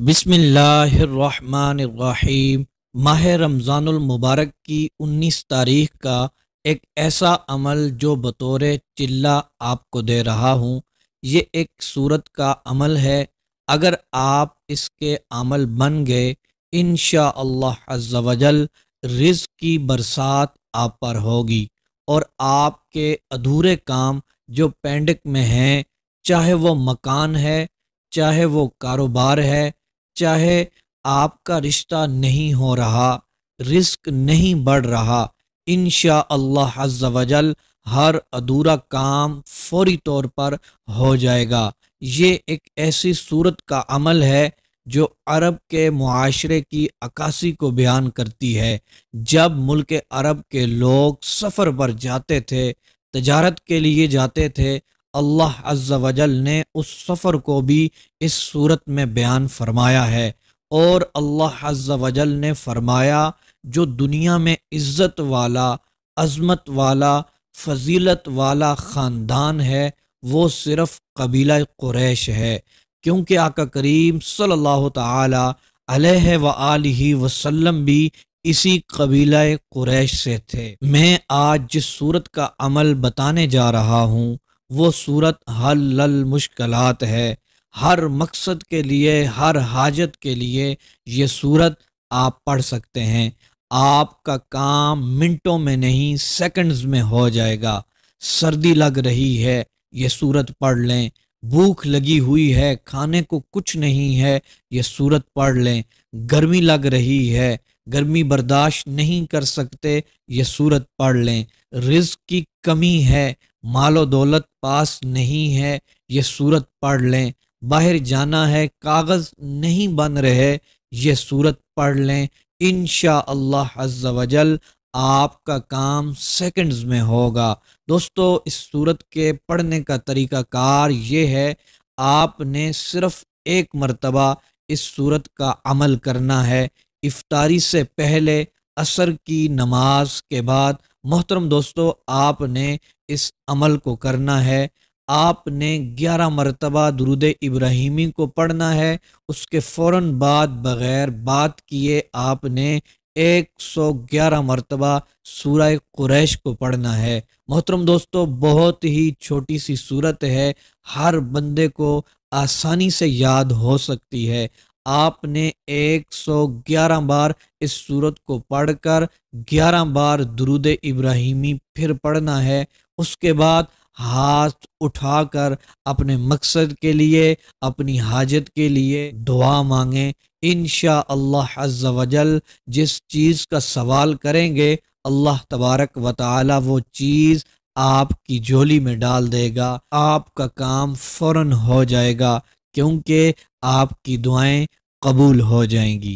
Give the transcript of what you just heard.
बिस्मिल्लाहिर्रहमानिर्रहीम माह रमज़ानमबारक की उन्नीस तारीख का एक ऐसा अमल जो बतौर चिल्ला आपको दे रहा हूँ ये एक सूरत का अमल है अगर आप इसके अमल बन गए इन शजल रिज की बरसात आप पर होगी और आपके अधूरे काम जो पेंडिक में हैं चाहे वो मकान है चाहे वो कारोबार है चाहे आपका रिश्ता नहीं हो रहा रिस्क नहीं बढ़ रहा इन अल्लाह हर अधूरा काम फौरी तौर पर हो जाएगा ये एक ऐसी सूरत का अमल है जो अरब के माशरे की अक्सी को बयान करती है जब मुल्क अरब के लोग सफ़र पर जाते थे तजारत के लिए जाते थे अल्लाह अज्जावजल ने उस सफ़र को भी इस सूरत में बयान फरमाया है और अल्लाह अज्जावजल ने फरमाया जो दुनिया में इज़्ज़त वाला अज़मत वाला फजीलत वाला ख़ानदान है वो सिर्फ़ कबीला क्रैश है क्योंकि आका करीम सल्लल्लाहु ताला व आलिहि वसल्लम भी इसी कबीला क्रैश से थे मैं आज जिस सूरत का अमल बताने जा रहा हूँ वो सूरत हल लल मुश्किलात है हर मकसद के लिए हर हाजत के लिए ये सूरत आप पढ़ सकते हैं आपका काम मिनटों में नहीं सेकंड्स में हो जाएगा सर्दी लग रही है ये सूरत पढ़ लें भूख लगी हुई है खाने को कुछ नहीं है ये सूरत पढ़ लें गर्मी लग रही है गर्मी बर्दाश्त नहीं कर सकते ये सूरत पढ़ लें रिज की कमी है मालो दौलत पास नहीं है ये सूरत पढ़ लें बाहर जाना है कागज़ नहीं बन रहे ये सूरत पढ़ लें इन अल्लाह आपका काम सेकंड्स में होगा दोस्तों इस सूरत के पढ़ने का तरीका कार ये है आपने सिर्फ एक मरतबा इस सूरत का अमल करना है इफ्तारी से पहले असर की नमाज के बाद मोहतरम दोस्तों आपने इस अमल को करना है आपने ग्यारह मरतबा दरुद इब्राहिमी को पढ़ना है उसके फ़ौर बाद बग़ैर बात किए आपने 111 मरतबा सूरह कुरैश को पढ़ना है मोहतरम दोस्तों बहुत ही छोटी सी सूरत है हर बंदे को आसानी से याद हो सकती है आपने 111 बार इस सूरत को पढ़कर 11 बार दुरुद इब्राहिमी फिर पढ़ना है उसके बाद हाथ उठाकर अपने मकसद के लिए अपनी हाजत के लिए दुआ मांगें इन शजल जिस चीज़ का सवाल करेंगे अल्लाह तबारक व ताली वो चीज़ आपकी झोली में डाल देगा आपका काम फ़ौर हो जाएगा क्योंकि आपकी दुआएं कबूल हो जाएंगी